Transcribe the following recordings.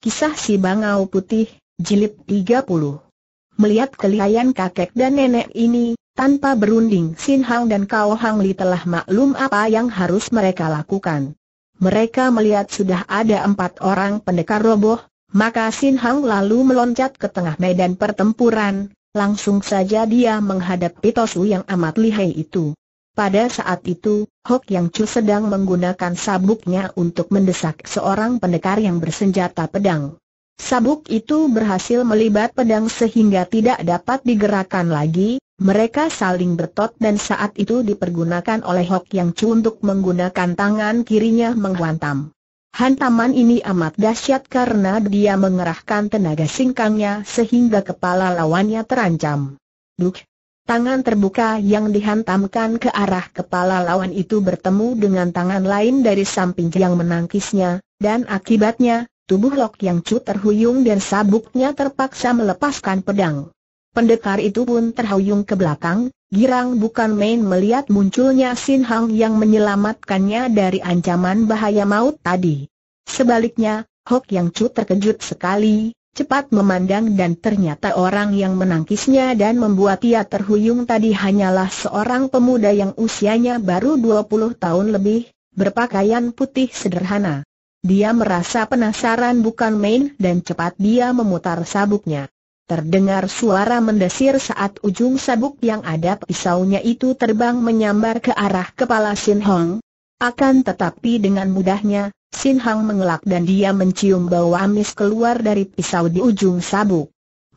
Kisah Si Bangau Putih, Jilid 30 Melihat kelihayan kakek dan nenek ini, tanpa berunding Sin Hang dan Kao Hang Li telah maklum apa yang harus mereka lakukan. Mereka melihat sudah ada empat orang pendekar roboh, maka Sin Hang lalu meloncat ke tengah medan pertempuran, langsung saja dia menghadap Pitosu yang amat lihai itu. Pada saat itu, Hok Yang Chu sedang menggunakan sabuknya untuk mendesak seorang pendekar yang bersenjata pedang. Sabuk itu berhasil melibat pedang sehingga tidak dapat digerakkan lagi, mereka saling bertot dan saat itu dipergunakan oleh Hok Yang Chu untuk menggunakan tangan kirinya menghantam. Hantaman ini amat dahsyat karena dia mengerahkan tenaga singkangnya sehingga kepala lawannya terancam. Duk, Tangan terbuka yang dihantamkan ke arah kepala lawan itu bertemu dengan tangan lain dari samping yang menangkisnya, dan akibatnya, tubuh Lok Yang Chu terhuyung dan sabuknya terpaksa melepaskan pedang. Pendekar itu pun terhuyung ke belakang, girang bukan main melihat munculnya Sin Hang yang menyelamatkannya dari ancaman bahaya maut tadi. Sebaliknya, Hok Yang Chu terkejut sekali, cepat memandang dan ternyata orang yang menangkisnya dan membuat ia terhuyung tadi hanyalah seorang pemuda yang usianya baru 20 tahun lebih, berpakaian putih sederhana. Dia merasa penasaran bukan main dan cepat dia memutar sabuknya. Terdengar suara mendesir saat ujung sabuk yang ada pisaunya itu terbang menyambar ke arah kepala Sin Hong. Akan tetapi dengan mudahnya, Sin Hang mengelak dan dia mencium bau amis keluar dari pisau di ujung sabuk.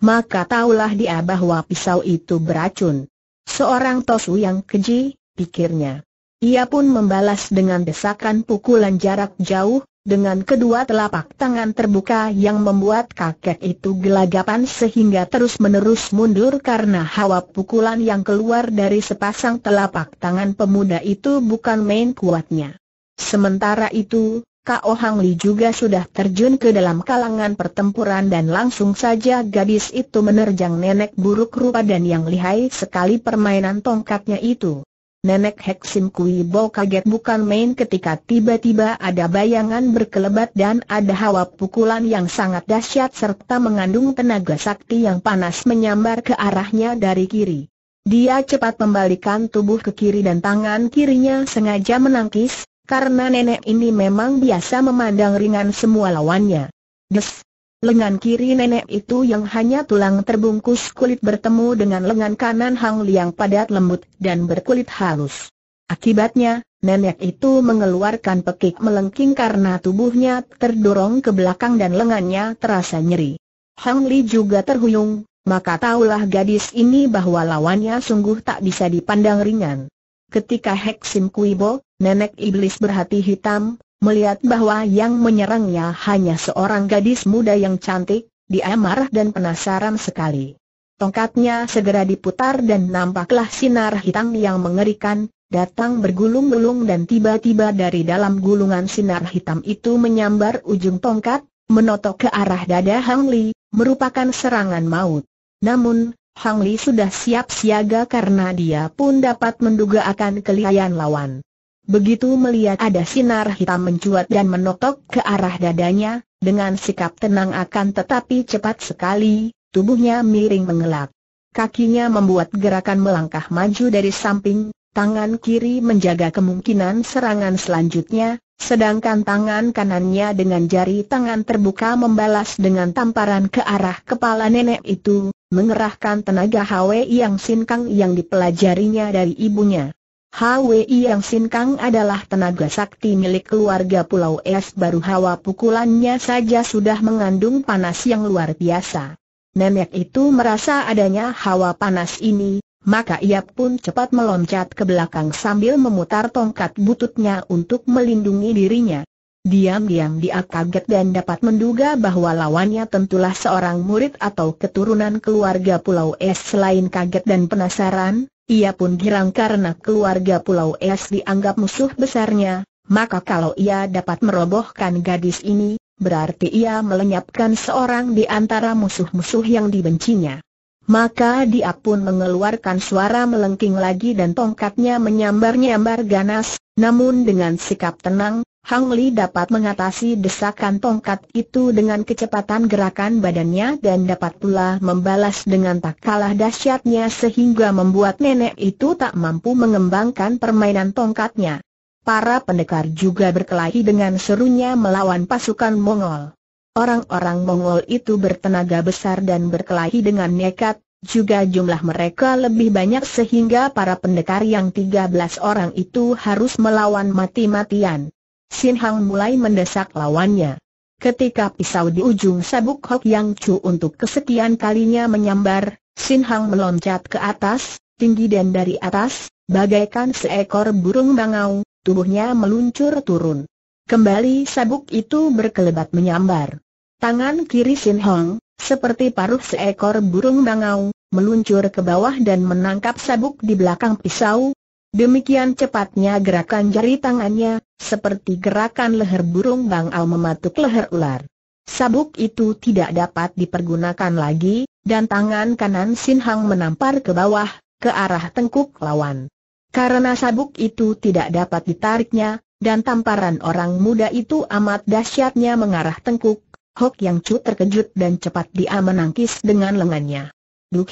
Maka taulah dia bahwa pisau itu beracun. Seorang tosu yang keji, pikirnya. Ia pun membalas dengan desakan pukulan jarak jauh, dengan kedua telapak tangan terbuka yang membuat kakek itu gelagapan sehingga terus-menerus mundur karena hawa pukulan yang keluar dari sepasang telapak tangan pemuda itu bukan main kuatnya. Sementara itu, Kak Ohang Li juga sudah terjun ke dalam kalangan pertempuran dan langsung saja gadis itu menerjang nenek buruk rupa dan yang lihai sekali permainan tongkatnya itu. Nenek Hek Sim Kui Bo kaget bukan main ketika tiba-tiba ada bayangan berkelebat dan ada hawa pukulan yang sangat dahsyat serta mengandung tenaga sakti yang panas menyambar ke arahnya dari kiri. Dia cepat membalikan tubuh ke kiri dan tangan kirinya sengaja menangkis, karena nenek ini memang biasa memandang ringan semua lawannya. Des! Lengan kiri nenek itu yang hanya tulang terbungkus kulit bertemu dengan lengan kanan Hang Liang padat lembut dan berkulit halus. Akibatnya, nenek itu mengeluarkan pekik melengking karena tubuhnya terdorong ke belakang dan lengannya terasa nyeri. Hang Li juga terhuyung, maka taulah gadis ini bahwa lawannya sungguh tak bisa dipandang ringan. Ketika Hek Sim Bo? nenek iblis berhati hitam, melihat bahwa yang menyerangnya hanya seorang gadis muda yang cantik, dia marah dan penasaran sekali. Tongkatnya segera diputar dan nampaklah sinar hitam yang mengerikan, datang bergulung-gulung dan tiba-tiba dari dalam gulungan sinar hitam itu menyambar ujung tongkat, menotok ke arah dada Hang Li, merupakan serangan maut. Namun, Hang Li sudah siap siaga karena dia pun dapat menduga akan kelihayan lawan. Begitu melihat ada sinar hitam mencuat dan menotok ke arah dadanya, dengan sikap tenang akan tetapi cepat sekali, tubuhnya miring mengelak. Kakinya membuat gerakan melangkah maju dari samping, tangan kiri menjaga kemungkinan serangan selanjutnya, sedangkan tangan kanannya dengan jari tangan terbuka membalas dengan tamparan ke arah kepala nenek itu, mengerahkan tenaga Hwe Yang Sin yang dipelajarinya dari ibunya. HWI yang Kang adalah tenaga sakti milik keluarga Pulau Es baru hawa pukulannya saja sudah mengandung panas yang luar biasa. Nenek itu merasa adanya hawa panas ini, maka ia pun cepat meloncat ke belakang sambil memutar tongkat bututnya untuk melindungi dirinya. Diam-diam dia kaget dan dapat menduga bahwa lawannya tentulah seorang murid atau keturunan keluarga Pulau Es selain kaget dan penasaran, ia pun girang karena keluarga Pulau Es dianggap musuh besarnya, maka kalau ia dapat merobohkan gadis ini, berarti ia melenyapkan seorang di antara musuh-musuh yang dibencinya. Maka dia pun mengeluarkan suara melengking lagi dan tongkatnya menyambar-nyambar ganas, namun dengan sikap tenang, Hang Li dapat mengatasi desakan tongkat itu dengan kecepatan gerakan badannya dan dapat pula membalas dengan tak kalah dahsyatnya sehingga membuat nenek itu tak mampu mengembangkan permainan tongkatnya. Para pendekar juga berkelahi dengan serunya melawan pasukan Mongol. Orang-orang Mongol itu bertenaga besar dan berkelahi dengan nekat, juga jumlah mereka lebih banyak sehingga para pendekar yang 13 orang itu harus melawan mati-matian. Sin Hong mulai mendesak lawannya. Ketika pisau di ujung sabuk Hok Yang Chu untuk kesekian kalinya menyambar, Sin Hong meloncat ke atas, tinggi dan dari atas, bagaikan seekor burung bangau, tubuhnya meluncur turun. Kembali sabuk itu berkelebat menyambar. Tangan kiri Sin Hong, seperti paruh seekor burung bangau, meluncur ke bawah dan menangkap sabuk di belakang pisau. Demikian cepatnya gerakan jari tangannya, seperti gerakan leher burung bangau mematuk leher ular. Sabuk itu tidak dapat dipergunakan lagi, dan tangan kanan Sin Hang menampar ke bawah, ke arah tengkuk lawan. Karena sabuk itu tidak dapat ditariknya, dan tamparan orang muda itu amat dahsyatnya mengarah tengkuk, Hok Yang Chu terkejut dan cepat dia menangkis dengan lengannya. Duk!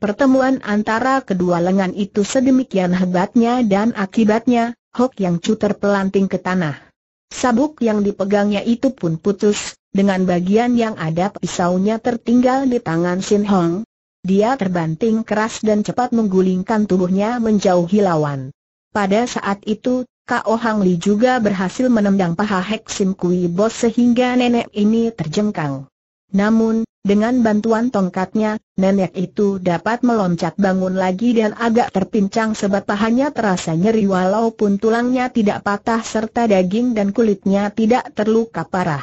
Pertemuan antara kedua lengan itu sedemikian hebatnya dan akibatnya, Hok Yang Chu terpelanting ke tanah. Sabuk yang dipegangnya itu pun putus, dengan bagian yang ada pisaunya tertinggal di tangan Sin Hong. Dia terbanting keras dan cepat menggulingkan tubuhnya menjauhi lawan. Pada saat itu, Kao Hang Li juga berhasil menendang paha Hek Sim Kui Bos sehingga nenek ini terjengkang. Namun, dengan bantuan tongkatnya, nenek itu dapat meloncat bangun lagi dan agak terpincang sebab pahanya terasa nyeri walaupun tulangnya tidak patah serta daging dan kulitnya tidak terluka parah.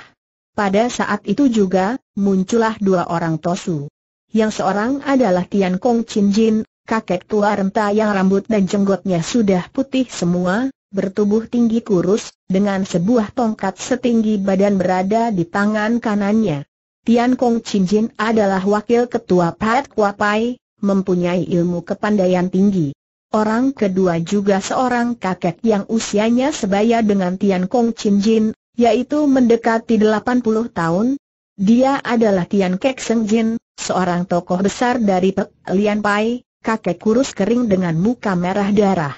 Pada saat itu juga, muncullah dua orang tosu. Yang seorang adalah Tian Kong Chin Jin, kakek tua renta yang rambut dan jenggotnya sudah putih semua, bertubuh tinggi kurus, dengan sebuah tongkat setinggi badan berada di tangan kanannya. Tian Kong Chin Jin adalah wakil ketua Pat Kuapai, mempunyai ilmu kepandaian tinggi. Orang kedua juga seorang kakek yang usianya sebaya dengan Tian Kong Chin Jin, yaitu mendekati 80 tahun. Dia adalah Tian Kek Seng Jin, seorang tokoh besar dari Pek Lian Pai, kakek kurus kering dengan muka merah darah.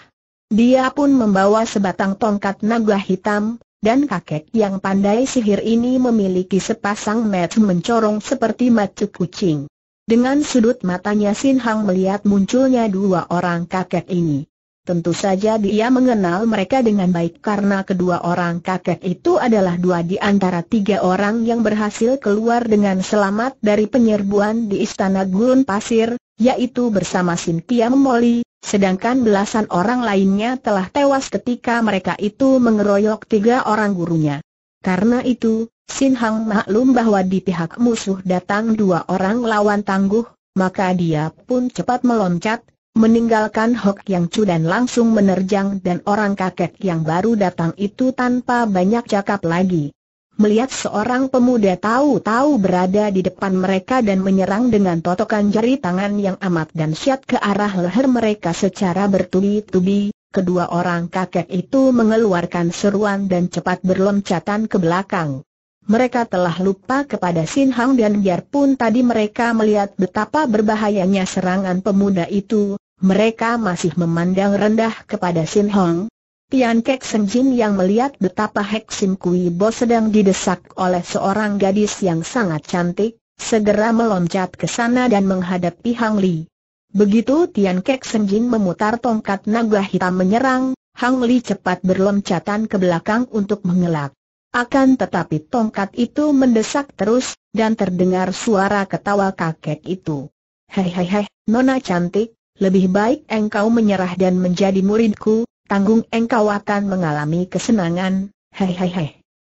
Dia pun membawa sebatang tongkat naga hitam, dan kakek yang pandai sihir ini memiliki sepasang mata mencorong seperti mata kucing. Dengan sudut matanya Sin Hang melihat munculnya dua orang kakek ini. Tentu saja dia mengenal mereka dengan baik karena kedua orang kakek itu adalah dua di antara tiga orang yang berhasil keluar dengan selamat dari penyerbuan di Istana Gurun Pasir, yaitu bersama Sin Piam Moli, Sedangkan belasan orang lainnya telah tewas ketika mereka itu mengeroyok tiga orang gurunya. Karena itu, Sin Hang maklum bahwa di pihak musuh datang dua orang lawan tangguh, maka dia pun cepat meloncat, meninggalkan Hok Yang Chu dan langsung menerjang dan orang kakek yang baru datang itu tanpa banyak cakap lagi melihat seorang pemuda tahu-tahu berada di depan mereka dan menyerang dengan totokan jari tangan yang amat dan siat ke arah leher mereka secara bertubi-tubi, kedua orang kakek itu mengeluarkan seruan dan cepat berloncatan ke belakang. Mereka telah lupa kepada Sin Hang dan biarpun tadi mereka melihat betapa berbahayanya serangan pemuda itu, mereka masih memandang rendah kepada Sin Hong, Pian Kek Senjin yang melihat betapa Hek Sim Kui Bo sedang didesak oleh seorang gadis yang sangat cantik, segera meloncat ke sana dan menghadapi Hang Li. Begitu Tian Kek Senjin memutar tongkat naga hitam menyerang, Hang Li cepat berloncatan ke belakang untuk mengelak. Akan tetapi tongkat itu mendesak terus, dan terdengar suara ketawa kakek itu. Hei hei hei, nona cantik, lebih baik engkau menyerah dan menjadi muridku, tanggung engkau akan mengalami kesenangan, Hei hei hei.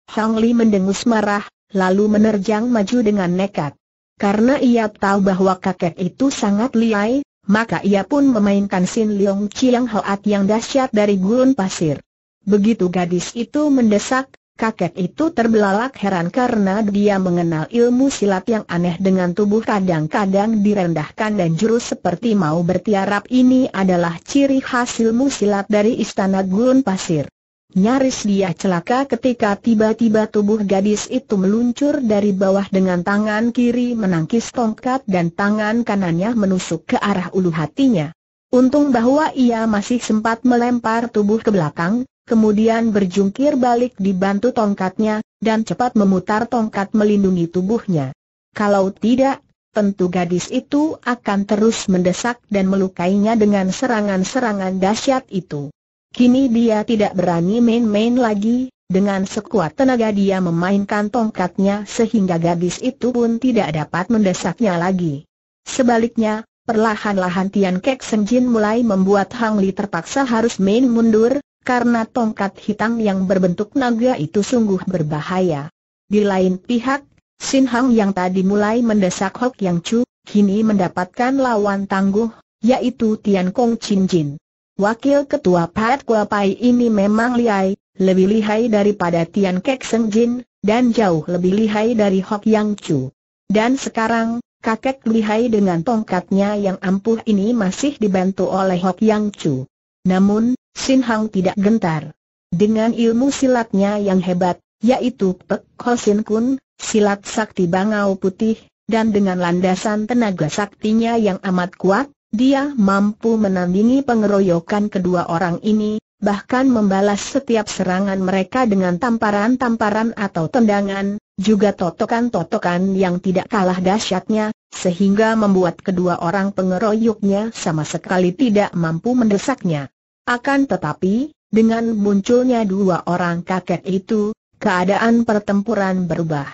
Hang Li mendengus marah, lalu menerjang maju dengan nekat. Karena ia tahu bahwa kakek itu sangat liai, maka ia pun memainkan Sin Leong Chiang Hoat yang dahsyat dari gurun pasir. Begitu gadis itu mendesak, Kakek itu terbelalak heran karena dia mengenal ilmu silat yang aneh dengan tubuh kadang-kadang direndahkan dan jurus seperti mau bertiarap ini adalah ciri khas ilmu silat dari istana gurun pasir. Nyaris dia celaka ketika tiba-tiba tubuh gadis itu meluncur dari bawah dengan tangan kiri menangkis tongkat dan tangan kanannya menusuk ke arah ulu hatinya. Untung bahwa ia masih sempat melempar tubuh ke belakang, kemudian berjungkir balik dibantu tongkatnya, dan cepat memutar tongkat melindungi tubuhnya. Kalau tidak, tentu gadis itu akan terus mendesak dan melukainya dengan serangan-serangan dahsyat itu. Kini dia tidak berani main-main lagi, dengan sekuat tenaga dia memainkan tongkatnya sehingga gadis itu pun tidak dapat mendesaknya lagi. Sebaliknya, perlahan-lahan Tian Kek Senjin mulai membuat Hang Li terpaksa harus main mundur, karena tongkat hitam yang berbentuk naga itu sungguh berbahaya. Di lain pihak, Sin Hang yang tadi mulai mendesak Hok Yang Chu, kini mendapatkan lawan tangguh, yaitu Tian Kong Chin Jin. Wakil Ketua Pat Kuapai ini memang lihai, lebih lihai daripada Tian Kek Seng Jin, dan jauh lebih lihai dari Hok Yang Chu. Dan sekarang, kakek lihai dengan tongkatnya yang ampuh ini masih dibantu oleh Hok Yang Chu. Namun, Sin Hang tidak gentar. Dengan ilmu silatnya yang hebat, yaitu Pek Ho Sin Kun, silat sakti bangau putih, dan dengan landasan tenaga saktinya yang amat kuat, dia mampu menandingi pengeroyokan kedua orang ini, bahkan membalas setiap serangan mereka dengan tamparan-tamparan atau tendangan, juga totokan-totokan yang tidak kalah dahsyatnya, sehingga membuat kedua orang pengeroyoknya sama sekali tidak mampu mendesaknya. Akan tetapi, dengan munculnya dua orang kakek itu, keadaan pertempuran berubah.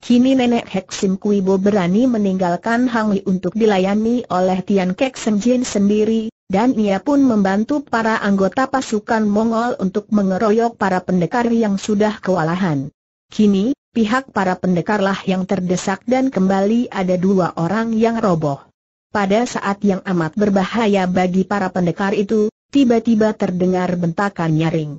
Kini nenek Hek Sim Kuibo berani meninggalkan Hang Li untuk dilayani oleh Tian Kek Senjin sendiri, dan ia pun membantu para anggota pasukan Mongol untuk mengeroyok para pendekar yang sudah kewalahan. Kini, pihak para pendekarlah yang terdesak dan kembali ada dua orang yang roboh. Pada saat yang amat berbahaya bagi para pendekar itu, tiba-tiba terdengar bentakan nyaring.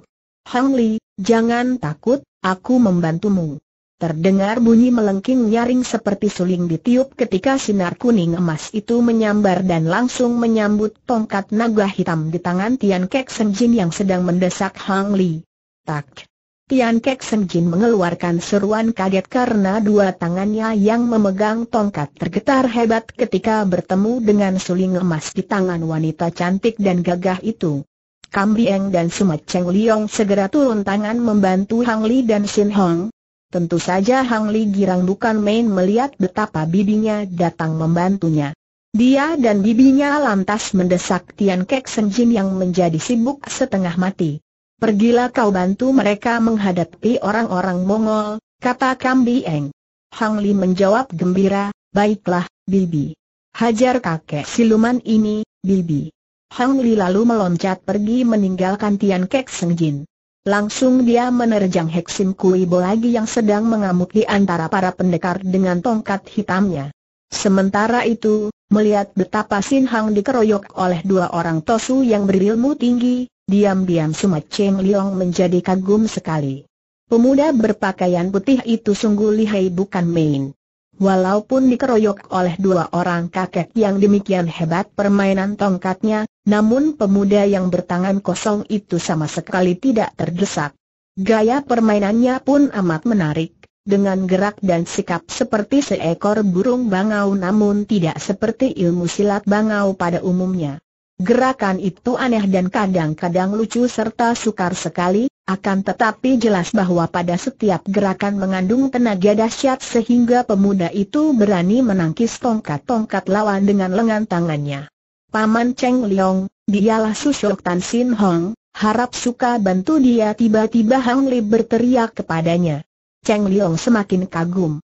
Hang Li, jangan takut, aku membantumu. Terdengar bunyi melengking nyaring seperti suling ditiup ketika sinar kuning emas itu menyambar dan langsung menyambut tongkat naga hitam di tangan Tian Kek Senjin yang sedang mendesak Hang Li. Tak. Tian Kek Seng Jin mengeluarkan seruan kaget karena dua tangannya yang memegang tongkat tergetar hebat ketika bertemu dengan suling emas di tangan wanita cantik dan gagah itu. Kam Bieng dan Sumat Cheng Liong segera turun tangan membantu Hang Li dan Sin Hong. Tentu saja Hang Li girang bukan main melihat betapa bibinya datang membantunya. Dia dan bibinya lantas mendesak Tian Kek Seng Jin yang menjadi sibuk setengah mati. Pergilah kau bantu mereka menghadapi orang-orang Mongol, kata Eng. Hang Li menjawab gembira, baiklah, Bibi. Hajar kakek siluman ini, Bibi. Hang Li lalu meloncat pergi meninggalkan Tian Kek Seng Jin. Langsung dia menerjang Heksim Kui Bo lagi yang sedang mengamuk di antara para pendekar dengan tongkat hitamnya. Sementara itu, melihat betapa Sin Hang dikeroyok oleh dua orang tosu yang berilmu tinggi, Diam-diam Sumat Cheng Liong menjadi kagum sekali. Pemuda berpakaian putih itu sungguh lihai bukan main. Walaupun dikeroyok oleh dua orang kakek yang demikian hebat permainan tongkatnya, namun pemuda yang bertangan kosong itu sama sekali tidak terdesak. Gaya permainannya pun amat menarik, dengan gerak dan sikap seperti seekor burung bangau namun tidak seperti ilmu silat bangau pada umumnya. Gerakan itu aneh dan kadang-kadang lucu serta sukar sekali, akan tetapi jelas bahwa pada setiap gerakan mengandung tenaga dahsyat sehingga pemuda itu berani menangkis tongkat-tongkat lawan dengan lengan tangannya. Paman Cheng Liong, dialah susuk Tan Sin Hong, harap suka bantu dia tiba-tiba Hang Li berteriak kepadanya. Cheng Liong semakin kagum.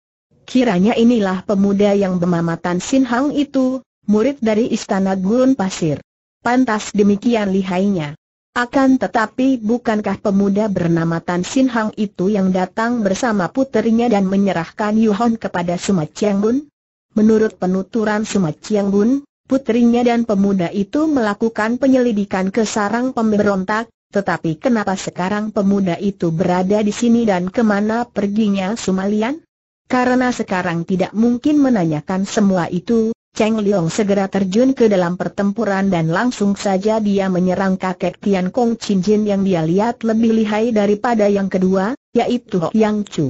Kiranya inilah pemuda yang bermamatan Sin Hong itu, murid dari Istana Gurun Pasir pantas demikian lihainya. Akan tetapi bukankah pemuda bernama Tan Sin Hang itu yang datang bersama puterinya dan menyerahkan Yuhon kepada Suma Chiang Bun? Menurut penuturan Suma Chiang Bun, puterinya dan pemuda itu melakukan penyelidikan ke sarang pemberontak, tetapi kenapa sekarang pemuda itu berada di sini dan kemana perginya Sumalian? Karena sekarang tidak mungkin menanyakan semua itu, Cheng Liong segera terjun ke dalam pertempuran dan langsung saja dia menyerang kakek Tian Kong Chin Jin yang dia lihat lebih lihai daripada yang kedua, yaitu Ho Yang Chu.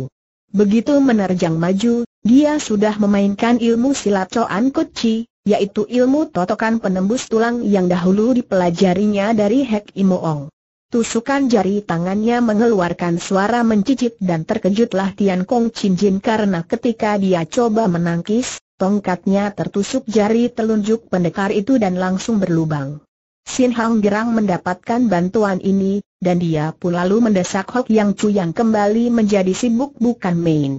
Begitu menerjang maju, dia sudah memainkan ilmu silat Coan Kuci, yaitu ilmu totokan penembus tulang yang dahulu dipelajarinya dari Hek Imoong. Tusukan jari tangannya mengeluarkan suara mencicit dan terkejutlah Tian Kong Chin Jin karena ketika dia coba menangkis, Tongkatnya tertusuk jari telunjuk pendekar itu dan langsung berlubang. Sin Hang Gerang mendapatkan bantuan ini, dan dia pun lalu mendesak Hok Yang Chu yang kembali menjadi sibuk bukan main.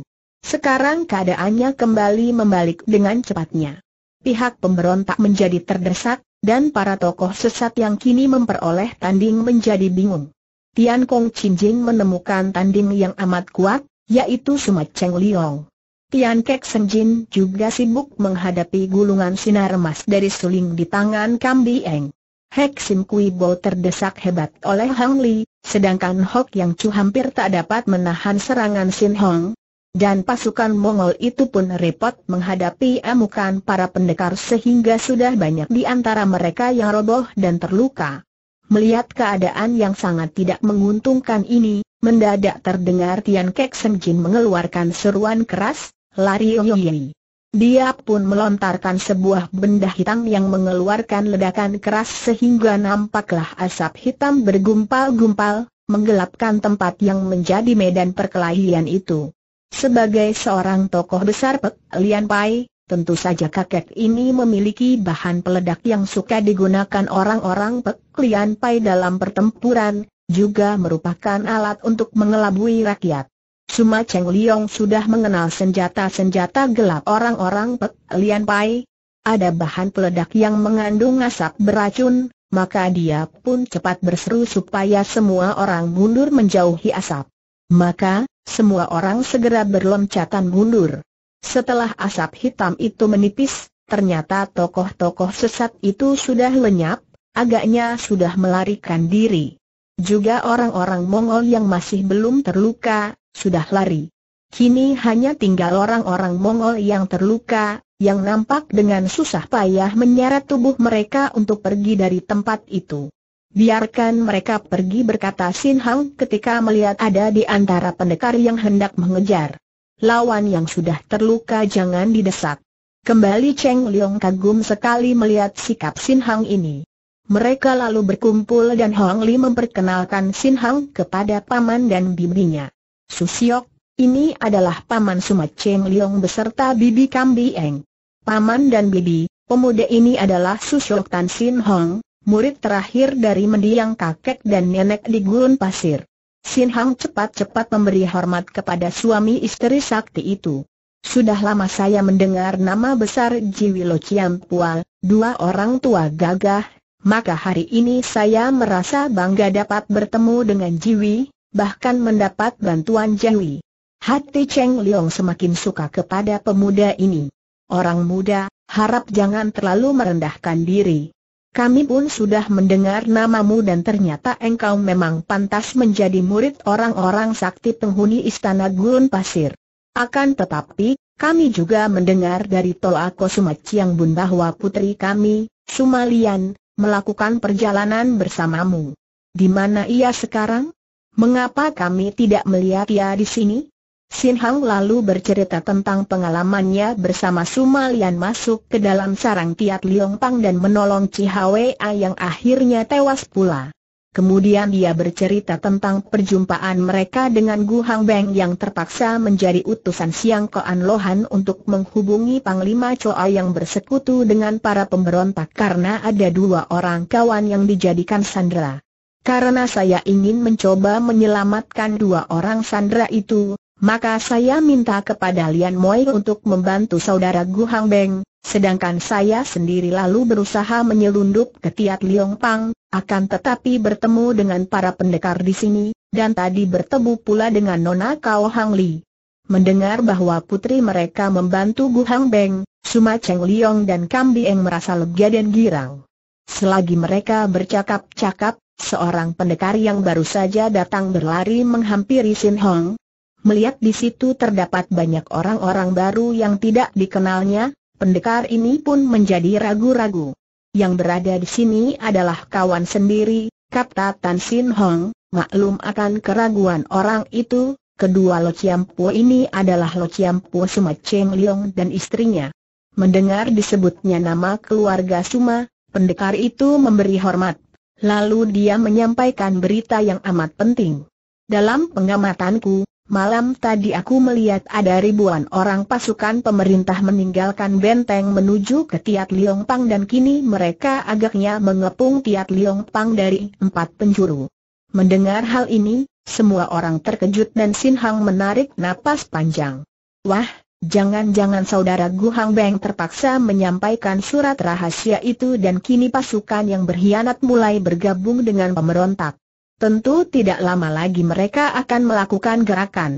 Sekarang keadaannya kembali membalik dengan cepatnya. Pihak pemberontak menjadi terdesak, dan para tokoh sesat yang kini memperoleh tanding menjadi bingung. Tian Kong Chin Jing menemukan tanding yang amat kuat, yaitu Sumat Cheng Liong. Tian Kek Senjin juga sibuk menghadapi gulungan sinar emas dari suling di tangan Kam Eng. Hek Sim Kui Bo terdesak hebat oleh Hang Li, sedangkan Hok Yang Chu hampir tak dapat menahan serangan Sin Hong. Dan pasukan Mongol itu pun repot menghadapi amukan para pendekar sehingga sudah banyak di antara mereka yang roboh dan terluka. Melihat keadaan yang sangat tidak menguntungkan ini, mendadak terdengar Tian Kek Senjin mengeluarkan seruan keras, Lari Yong Dia pun melontarkan sebuah benda hitam yang mengeluarkan ledakan keras sehingga nampaklah asap hitam bergumpal-gumpal, menggelapkan tempat yang menjadi medan perkelahian itu. Sebagai seorang tokoh besar Pek Lian Pai, tentu saja kakek ini memiliki bahan peledak yang suka digunakan orang-orang Pek Lian Pai dalam pertempuran, juga merupakan alat untuk mengelabui rakyat. Suma Cheng Liong sudah mengenal senjata-senjata gelap orang-orang Pek Lian Pai. Ada bahan peledak yang mengandung asap beracun, maka dia pun cepat berseru supaya semua orang mundur menjauhi asap. Maka, semua orang segera berloncatan mundur. Setelah asap hitam itu menipis, ternyata tokoh-tokoh sesat itu sudah lenyap, agaknya sudah melarikan diri. Juga orang-orang Mongol yang masih belum terluka, sudah lari. Kini hanya tinggal orang-orang Mongol yang terluka, yang nampak dengan susah payah menyeret tubuh mereka untuk pergi dari tempat itu. Biarkan mereka pergi berkata Sin Hang ketika melihat ada di antara pendekar yang hendak mengejar. Lawan yang sudah terluka jangan didesak. Kembali Cheng Liong kagum sekali melihat sikap Sin Hang ini. Mereka lalu berkumpul dan Hong Li memperkenalkan Sin Hang kepada paman dan bibinya. Susiok, ini adalah paman Sumat Cheng Liong beserta bibi Kam Bieng. Paman dan bibi, pemuda ini adalah Susiok Tan Sin Hong, murid terakhir dari mendiang kakek dan nenek di gurun pasir. Sin Hong cepat-cepat memberi hormat kepada suami istri sakti itu. Sudah lama saya mendengar nama besar Jiwi Jiwilo Pua, dua orang tua gagah, maka hari ini saya merasa bangga dapat bertemu dengan Jiwi, bahkan mendapat bantuan Jawi. Hati Cheng Liong semakin suka kepada pemuda ini. Orang muda, harap jangan terlalu merendahkan diri. Kami pun sudah mendengar namamu dan ternyata engkau memang pantas menjadi murid orang-orang sakti penghuni istana Gurun Pasir. Akan tetapi, kami juga mendengar dari Toa Kosuma Chiang Bun bahwa putri kami, Sumalian, melakukan perjalanan bersamamu. Di mana ia sekarang? Mengapa kami tidak melihat ia di sini? Sin Hang lalu bercerita tentang pengalamannya bersama Sumalian masuk ke dalam sarang Tiat Liong Pang dan menolong Cihwa yang akhirnya tewas pula. Kemudian dia bercerita tentang perjumpaan mereka dengan Gu Hang Beng yang terpaksa menjadi utusan Siang Koan Lohan untuk menghubungi Panglima Choa yang bersekutu dengan para pemberontak karena ada dua orang kawan yang dijadikan sandera. Karena saya ingin mencoba menyelamatkan dua orang sandra itu, maka saya minta kepada Lian Moi untuk membantu saudara Gu Hang Beng, sedangkan saya sendiri lalu berusaha menyelundup ke Tiat Liong Pang, akan tetapi bertemu dengan para pendekar di sini, dan tadi bertemu pula dengan Nona Kao Hang Li. Mendengar bahwa putri mereka membantu Gu Hang Beng, Suma Cheng Liong dan Kam Bieng merasa lega dan girang. Selagi mereka bercakap-cakap, Seorang pendekar yang baru saja datang berlari menghampiri Sin Hong. Melihat di situ terdapat banyak orang-orang baru yang tidak dikenalnya, pendekar ini pun menjadi ragu-ragu. Yang berada di sini adalah kawan sendiri, kata Tan Sin Hong, maklum akan keraguan orang itu, kedua Lo Chiam Po ini adalah Lo Chiam Po Suma Cheng Leong dan istrinya. Mendengar disebutnya nama keluarga Suma, pendekar itu memberi hormat Lalu dia menyampaikan berita yang amat penting. Dalam pengamatanku, malam tadi aku melihat ada ribuan orang pasukan pemerintah meninggalkan benteng menuju ke Tiat Liong Pang dan kini mereka agaknya mengepung Tiat Liong Pang dari empat penjuru. Mendengar hal ini, semua orang terkejut dan Sin Hang menarik napas panjang. Wah, Jangan-jangan saudara Gu Hang Beng terpaksa menyampaikan surat rahasia itu dan kini pasukan yang berkhianat mulai bergabung dengan pemberontak. Tentu tidak lama lagi mereka akan melakukan gerakan.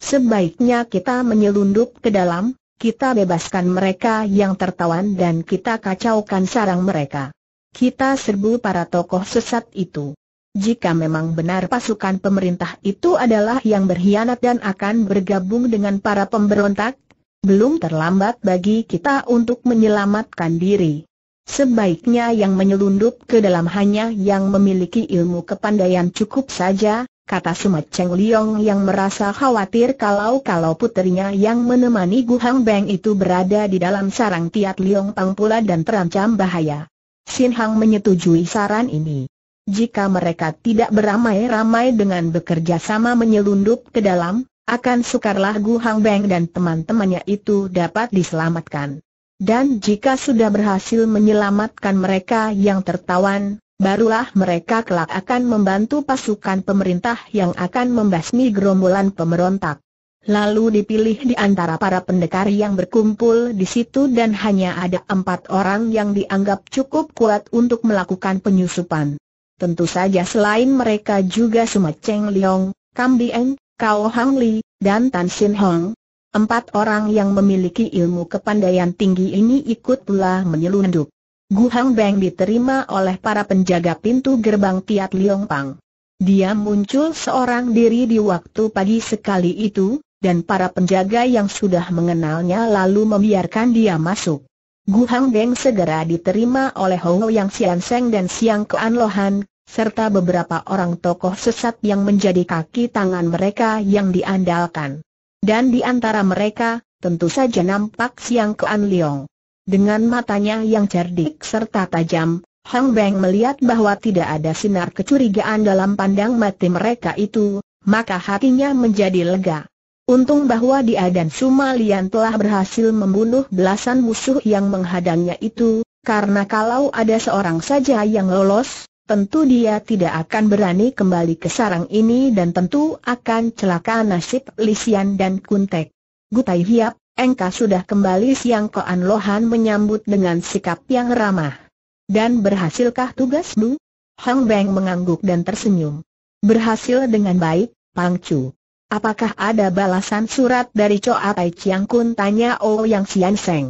Sebaiknya kita menyelundup ke dalam, kita bebaskan mereka yang tertawan dan kita kacaukan sarang mereka. Kita serbu para tokoh sesat itu. Jika memang benar pasukan pemerintah itu adalah yang berkhianat dan akan bergabung dengan para pemberontak, belum terlambat bagi kita untuk menyelamatkan diri. Sebaiknya yang menyelundup ke dalam hanya yang memiliki ilmu kepandaian cukup saja, kata Sumat Cheng Liong yang merasa khawatir kalau-kalau putrinya yang menemani Gu Hang Beng itu berada di dalam sarang Tiat Liong Pang pula dan terancam bahaya. Sin Hang menyetujui saran ini. Jika mereka tidak beramai-ramai dengan bekerja sama menyelundup ke dalam, akan sukarlah Gu Hang Beng dan teman-temannya itu dapat diselamatkan. Dan jika sudah berhasil menyelamatkan mereka yang tertawan, barulah mereka kelak akan membantu pasukan pemerintah yang akan membasmi gerombolan pemberontak. Lalu dipilih di antara para pendekar yang berkumpul di situ dan hanya ada empat orang yang dianggap cukup kuat untuk melakukan penyusupan. Tentu saja selain mereka juga Cheng Liong, Kam Dieng, Kau Hang Li, dan Tan Sin Hong. Empat orang yang memiliki ilmu kepandaian tinggi ini ikut pula menyelundup. Gu Hang Beng diterima oleh para penjaga pintu gerbang Tiat Liong Pang. Dia muncul seorang diri di waktu pagi sekali itu, dan para penjaga yang sudah mengenalnya lalu membiarkan dia masuk. Gu Hang Beng segera diterima oleh Hou Yang Sian Seng dan Siang Kean Lohan, serta beberapa orang tokoh sesat yang menjadi kaki tangan mereka yang diandalkan. Dan di antara mereka, tentu saja nampak Siang Kuan Leong. Dengan matanya yang cerdik serta tajam, Hang Beng melihat bahwa tidak ada sinar kecurigaan dalam pandang mati mereka itu, maka hatinya menjadi lega. Untung bahwa dia dan Sumalian telah berhasil membunuh belasan musuh yang menghadangnya itu, karena kalau ada seorang saja yang lolos, tentu dia tidak akan berani kembali ke sarang ini dan tentu akan celaka nasib Lisian dan Kuntek. Gutai Hiap, engkau sudah kembali siang Koan Lohan menyambut dengan sikap yang ramah. Dan berhasilkah tugasmu? Hang Beng mengangguk dan tersenyum. Berhasil dengan baik, Pang Chu. Apakah ada balasan surat dari Choa Tai Chiang Kun tanya Oh Yang Sian Seng.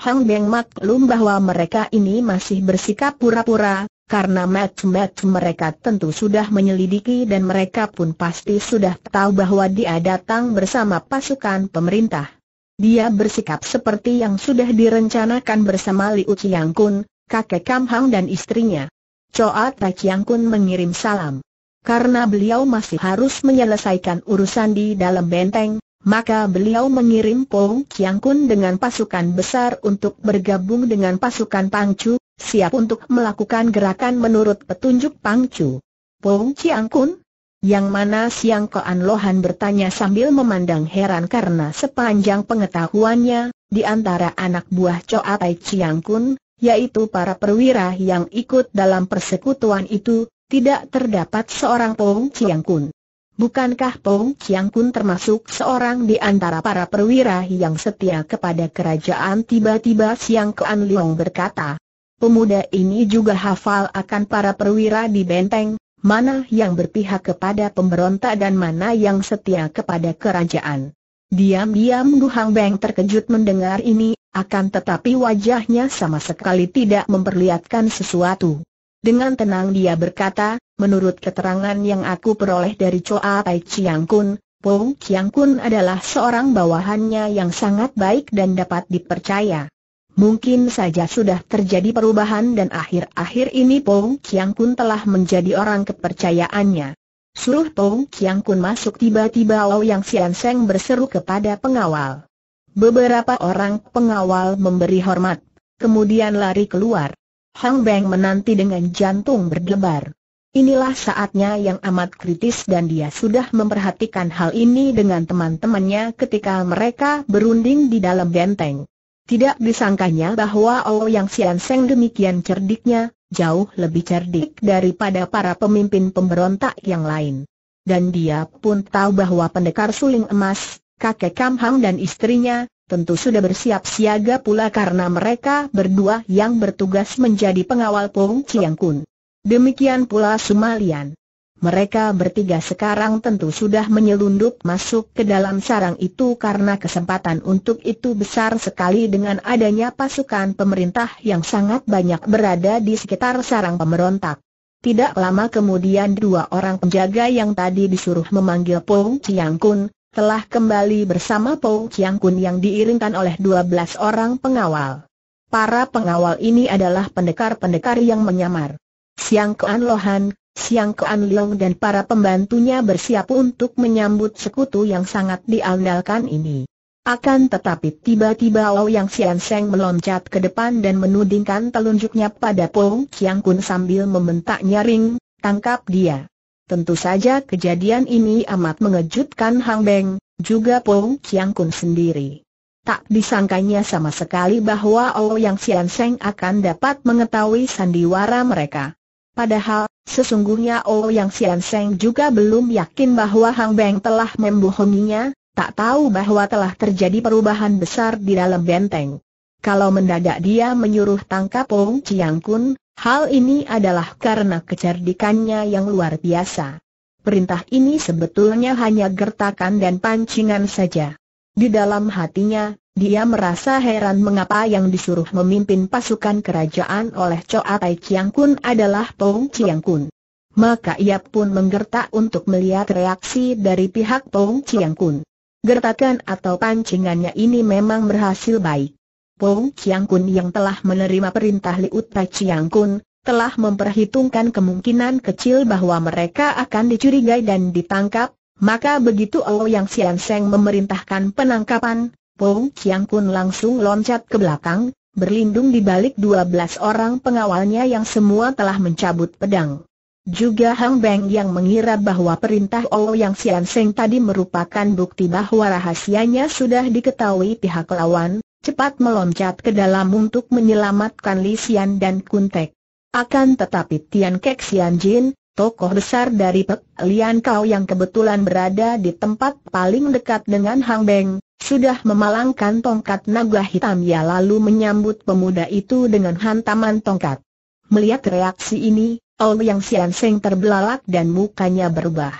Hang Beng maklum bahwa mereka ini masih bersikap pura-pura, karena mat-mat mereka tentu sudah menyelidiki dan mereka pun pasti sudah tahu bahwa dia datang bersama pasukan pemerintah. Dia bersikap seperti yang sudah direncanakan bersama Liu Chiang Kun, kakek Kam Hang dan istrinya. Choa Ta Chiang Kun mengirim salam. Karena beliau masih harus menyelesaikan urusan di dalam benteng, maka beliau mengirim Pong Chiang Kun dengan pasukan besar untuk bergabung dengan pasukan Chu, siap untuk melakukan gerakan menurut petunjuk Pangcu. Pong Chiang Kun? Yang mana Siang Koan Lohan bertanya sambil memandang heran karena sepanjang pengetahuannya, di antara anak buah Choa Tai Chiang Kun, yaitu para perwira yang ikut dalam persekutuan itu, tidak terdapat seorang Pong Chiang Kun. Bukankah Pong Chiang Kun termasuk seorang di antara para perwira yang setia kepada kerajaan? Tiba-tiba Siang Koan Liong berkata, Pemuda ini juga hafal akan para perwira di benteng, mana yang berpihak kepada pemberontak dan mana yang setia kepada kerajaan. Diam-diam Duhang Beng terkejut mendengar ini, akan tetapi wajahnya sama sekali tidak memperlihatkan sesuatu. Dengan tenang dia berkata, menurut keterangan yang aku peroleh dari Coa Pai Chiang Kun, Pou Chiang Kun adalah seorang bawahannya yang sangat baik dan dapat dipercaya. Mungkin saja sudah terjadi perubahan dan akhir-akhir ini Pong Kiang Kun telah menjadi orang kepercayaannya. Suruh Pong Kiang Kun masuk tiba-tiba Lau Yang Sian Seng berseru kepada pengawal. Beberapa orang pengawal memberi hormat, kemudian lari keluar. Hang Beng menanti dengan jantung berdebar. Inilah saatnya yang amat kritis dan dia sudah memperhatikan hal ini dengan teman-temannya ketika mereka berunding di dalam benteng. Tidak disangkanya bahwa oh Yang Sian Seng demikian cerdiknya, jauh lebih cerdik daripada para pemimpin pemberontak yang lain. Dan dia pun tahu bahwa pendekar suling emas, kakek Kam Hang dan istrinya, tentu sudah bersiap siaga pula karena mereka berdua yang bertugas menjadi pengawal Pung Chiang Kun. Demikian pula Sumalian. Mereka bertiga sekarang tentu sudah menyelundup masuk ke dalam sarang itu karena kesempatan untuk itu besar sekali dengan adanya pasukan pemerintah yang sangat banyak berada di sekitar sarang pemberontak. Tidak lama kemudian dua orang penjaga yang tadi disuruh memanggil Po Chiang Kun, telah kembali bersama Po Chiang Kun yang diiringkan oleh dua belas orang pengawal. Para pengawal ini adalah pendekar-pendekar yang menyamar. Siang Kean Lohan, Siang Kuan Leong dan para pembantunya bersiap untuk menyambut sekutu yang sangat diandalkan ini. Akan tetapi tiba-tiba Ouyang Sian Seng meloncat ke depan dan menudingkan telunjuknya pada Pong Siang Kun sambil membentak nyaring, tangkap dia. Tentu saja kejadian ini amat mengejutkan Hang Beng, juga Pong Siang Kun sendiri. Tak disangkanya sama sekali bahwa Ouyang Sian Seng akan dapat mengetahui sandiwara mereka. Padahal, Sesungguhnya oh Yang Sian Seng juga belum yakin bahwa Hang Beng telah membohonginya, tak tahu bahwa telah terjadi perubahan besar di dalam benteng. Kalau mendadak dia menyuruh tangkap Ong Chiang Kun, hal ini adalah karena kecerdikannya yang luar biasa. Perintah ini sebetulnya hanya gertakan dan pancingan saja. Di dalam hatinya, dia merasa heran mengapa yang disuruh memimpin pasukan kerajaan oleh Choa Tai Chiang Kun adalah Pong Chiang Kun. Maka ia pun menggertak untuk melihat reaksi dari pihak Pong Chiang Kun. Gertakan atau pancingannya ini memang berhasil baik. Pong Chiang Kun yang telah menerima perintah Liut Tai Chiang Kun, telah memperhitungkan kemungkinan kecil bahwa mereka akan dicurigai dan ditangkap, maka begitu Ao Yang Sian Seng memerintahkan penangkapan, Pou Chiang Kun langsung loncat ke belakang, berlindung di balik 12 orang pengawalnya yang semua telah mencabut pedang. Juga Hang Beng yang mengira bahwa perintah Yang Sian Seng tadi merupakan bukti bahwa rahasianya sudah diketahui pihak lawan, cepat meloncat ke dalam untuk menyelamatkan Li Xian dan Kuntek. Akan tetapi Tian Kek Xian Jin, tokoh besar dari Pek Lian Kau yang kebetulan berada di tempat paling dekat dengan Hang Beng, sudah memalangkan tongkat naga ia lalu menyambut pemuda itu dengan hantaman tongkat. Melihat reaksi ini, Ouyang Sian Seng terbelalak dan mukanya berubah.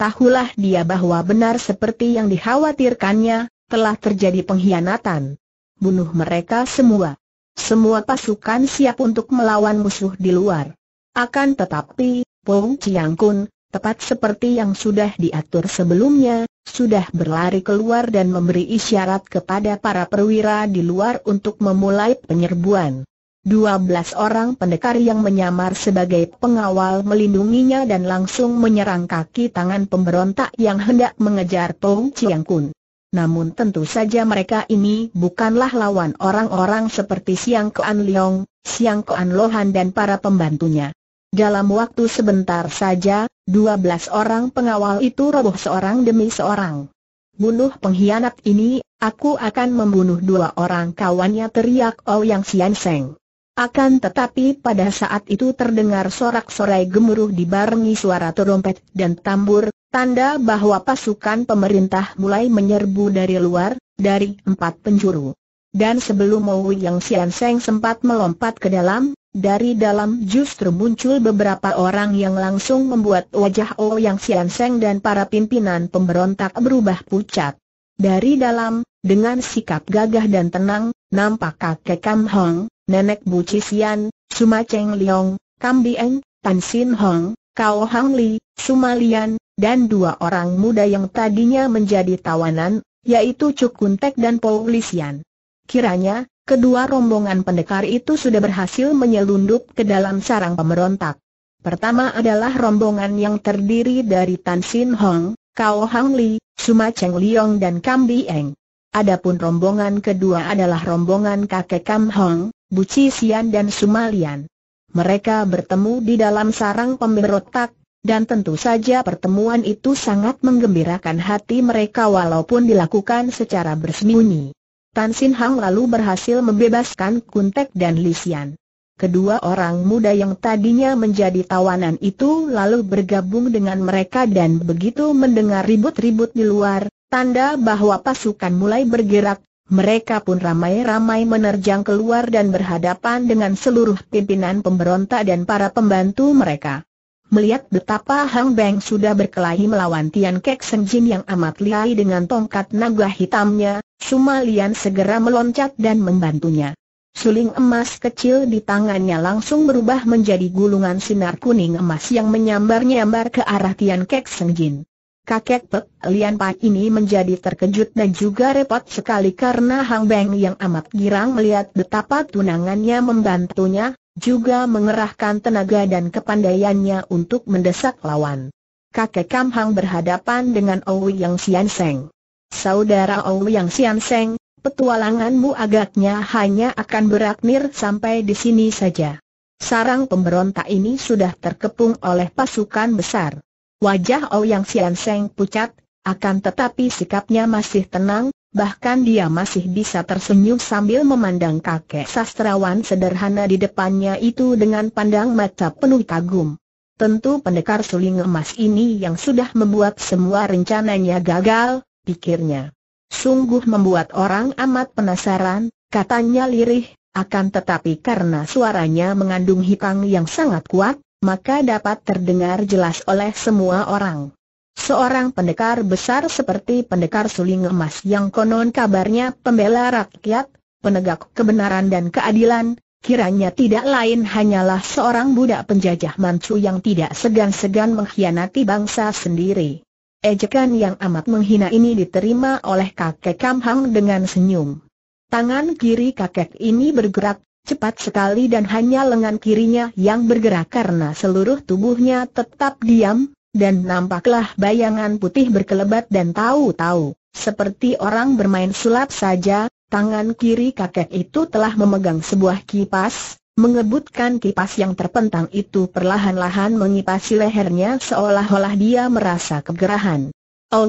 Tahulah dia bahwa benar seperti yang dikhawatirkannya, telah terjadi pengkhianatan. Bunuh mereka semua. Semua pasukan siap untuk melawan musuh di luar. Akan tetapi, Pong Chiang Kun, tepat seperti yang sudah diatur sebelumnya, sudah berlari keluar dan memberi isyarat kepada para perwira di luar untuk memulai penyerbuan. 12 orang pendekar yang menyamar sebagai pengawal melindunginya dan langsung menyerang kaki tangan pemberontak yang hendak mengejar Tong Chiang Kun. Namun tentu saja mereka ini bukanlah lawan orang-orang seperti Siang Kuan Leong, Siang Kuan Lohan dan para pembantunya. Dalam waktu sebentar saja, 12 orang pengawal itu roboh seorang demi seorang. Bunuh pengkhianat ini, aku akan membunuh dua orang kawannya teriak Ouyang Sian Seng. Akan tetapi pada saat itu terdengar sorak-sorai gemuruh dibarengi suara terompet dan tambur, tanda bahwa pasukan pemerintah mulai menyerbu dari luar, dari empat penjuru. Dan sebelum Ouyang Sian Seng sempat melompat ke dalam, dari dalam justru muncul beberapa orang yang langsung membuat wajah O Yang Sian Seng dan para pimpinan pemberontak berubah pucat. Dari dalam, dengan sikap gagah dan tenang, nampak kakek Kam Hong, nenek Bu Cisian, Suma Cheng Leong, Kam Bieng, Tan Sin Hong, Kao Hang Li, Sumalian, dan dua orang muda yang tadinya menjadi tawanan, yaitu Tek dan Paul Paulisian. Kiranya, Kedua rombongan pendekar itu sudah berhasil menyelundup ke dalam sarang pemberontak. Pertama adalah rombongan yang terdiri dari Tan Sin Hong, Kao Hang Li, Suma Cheng Liong dan Kam Bi Eng. Adapun rombongan kedua adalah rombongan kakek Kam Hong, Bu Chi Sian dan Suma Lian. Mereka bertemu di dalam sarang pemberontak, dan tentu saja pertemuan itu sangat menggembirakan hati mereka walaupun dilakukan secara bersembunyi. Tan Sin Hang lalu berhasil membebaskan Kuntek dan Xian. Kedua orang muda yang tadinya menjadi tawanan itu lalu bergabung dengan mereka dan begitu mendengar ribut-ribut di luar, tanda bahwa pasukan mulai bergerak, mereka pun ramai-ramai menerjang keluar dan berhadapan dengan seluruh pimpinan pemberontak dan para pembantu mereka. Melihat betapa Hang Beng sudah berkelahi melawan Tian Kek Jin yang amat lihai dengan tongkat naga hitamnya, Suma Lian segera meloncat dan membantunya. Suling emas kecil di tangannya langsung berubah menjadi gulungan sinar kuning emas yang menyambar-nyambar ke arah Tian Kek Seng Jin. Kakek Pek Lian Pak ini menjadi terkejut dan juga repot sekali karena Hang Beng yang amat girang melihat betapa tunangannya membantunya, juga mengerahkan tenaga dan kepandaiannya untuk mendesak lawan. Kakek Kam Hang berhadapan dengan Owi Yang Sian Seng. Saudara Ong Yang Sian Seng, petualanganmu agaknya hanya akan berakhir sampai di sini saja. Sarang pemberontak ini sudah terkepung oleh pasukan besar. Wajah Ong Yang Sian Seng pucat, akan tetapi sikapnya masih tenang, bahkan dia masih bisa tersenyum sambil memandang kakek sastrawan sederhana di depannya itu dengan pandang mata penuh kagum. Tentu pendekar suling emas ini yang sudah membuat semua rencananya gagal, pikirnya. Sungguh membuat orang amat penasaran, katanya lirih, akan tetapi karena suaranya mengandung hipang yang sangat kuat, maka dapat terdengar jelas oleh semua orang. Seorang pendekar besar seperti pendekar suling emas yang konon kabarnya pembela rakyat, penegak kebenaran dan keadilan, kiranya tidak lain hanyalah seorang budak penjajah mancu yang tidak segan-segan mengkhianati bangsa sendiri. Ejekan yang amat menghina ini diterima oleh kakek Kamhang dengan senyum. Tangan kiri kakek ini bergerak cepat sekali dan hanya lengan kirinya yang bergerak karena seluruh tubuhnya tetap diam, dan nampaklah bayangan putih berkelebat dan tahu-tahu, seperti orang bermain sulap saja, tangan kiri kakek itu telah memegang sebuah kipas, Mengebutkan kipas yang terpentang itu perlahan-lahan mengipasi lehernya seolah-olah dia merasa kegerahan.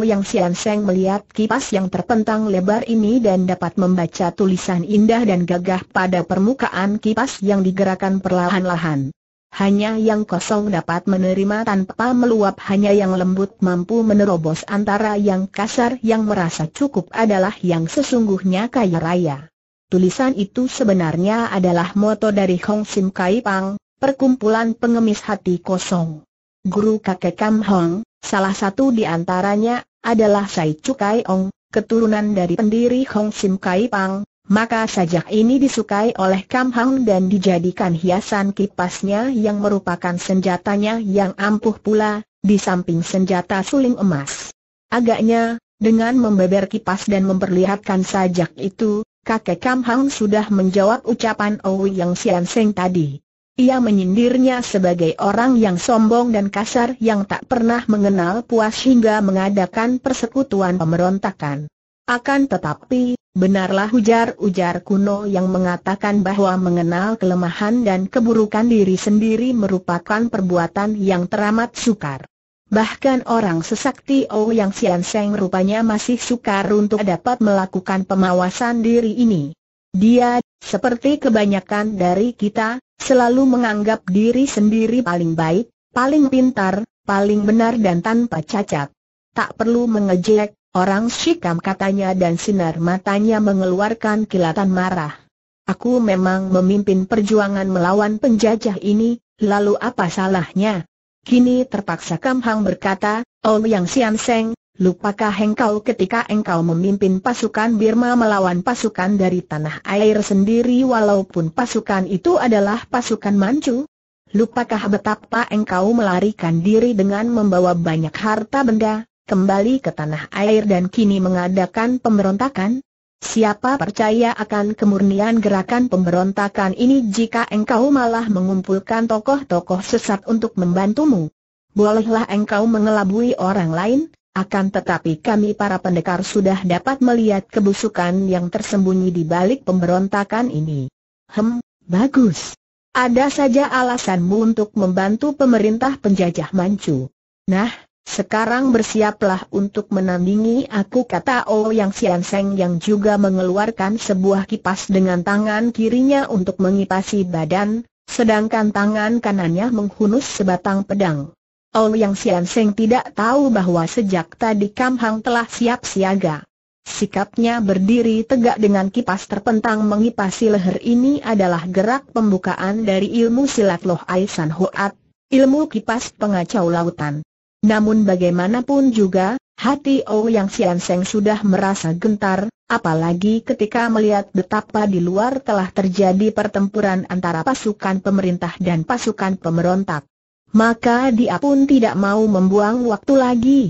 yang Sian Seng melihat kipas yang terpentang lebar ini dan dapat membaca tulisan indah dan gagah pada permukaan kipas yang digerakkan perlahan-lahan. Hanya yang kosong dapat menerima tanpa meluap hanya yang lembut mampu menerobos antara yang kasar yang merasa cukup adalah yang sesungguhnya kaya raya. Tulisan itu sebenarnya adalah moto dari Hong Sim Kai Pang, perkumpulan pengemis hati kosong. Guru kakek Kam Hong, salah satu di antaranya, adalah Sai Chu Kai Ong, keturunan dari pendiri Hong Sim Kai Pang, maka sajak ini disukai oleh Kam Hong dan dijadikan hiasan kipasnya yang merupakan senjatanya yang ampuh pula, di samping senjata suling emas. Agaknya, dengan membeber kipas dan memperlihatkan sajak itu, Kakek Kam Hang sudah menjawab ucapan Owi yang Sian Seng tadi. Ia menyindirnya sebagai orang yang sombong dan kasar yang tak pernah mengenal puas hingga mengadakan persekutuan pemberontakan. Akan tetapi, benarlah ujar-ujar kuno yang mengatakan bahwa mengenal kelemahan dan keburukan diri sendiri merupakan perbuatan yang teramat sukar. Bahkan orang sesakti oh Yang Sian Seng rupanya masih sukar untuk dapat melakukan pemawasan diri ini. Dia, seperti kebanyakan dari kita, selalu menganggap diri sendiri paling baik, paling pintar, paling benar dan tanpa cacat. Tak perlu mengejek, orang sikam katanya dan sinar matanya mengeluarkan kilatan marah. Aku memang memimpin perjuangan melawan penjajah ini, lalu apa salahnya? Kini terpaksa Kam Hang berkata, Oh Yang Sian Seng, lupakah engkau ketika engkau memimpin pasukan Birma melawan pasukan dari tanah air sendiri walaupun pasukan itu adalah pasukan Manchu? Lupakah betapa engkau melarikan diri dengan membawa banyak harta benda, kembali ke tanah air dan kini mengadakan pemberontakan? Siapa percaya akan kemurnian gerakan pemberontakan ini jika engkau malah mengumpulkan tokoh-tokoh sesat untuk membantumu? Bolehlah engkau mengelabui orang lain, akan tetapi kami para pendekar sudah dapat melihat kebusukan yang tersembunyi di balik pemberontakan ini. Hem, bagus. Ada saja alasanmu untuk membantu pemerintah penjajah Manchu. Nah, sekarang bersiaplah untuk menandingi aku kata Oh Yang Sian Seng yang juga mengeluarkan sebuah kipas dengan tangan kirinya untuk mengipasi badan, sedangkan tangan kanannya menghunus sebatang pedang. Oh Yang Sian Seng tidak tahu bahwa sejak tadi Kam Hang telah siap siaga. Sikapnya berdiri tegak dengan kipas terpentang mengipasi leher ini adalah gerak pembukaan dari ilmu silat Loh Aisan San Hoat, ilmu kipas pengacau lautan. Namun bagaimanapun juga, hati Oh Yang Sian Seng sudah merasa gentar, apalagi ketika melihat betapa di luar telah terjadi pertempuran antara pasukan pemerintah dan pasukan pemberontak. Maka dia pun tidak mau membuang waktu lagi.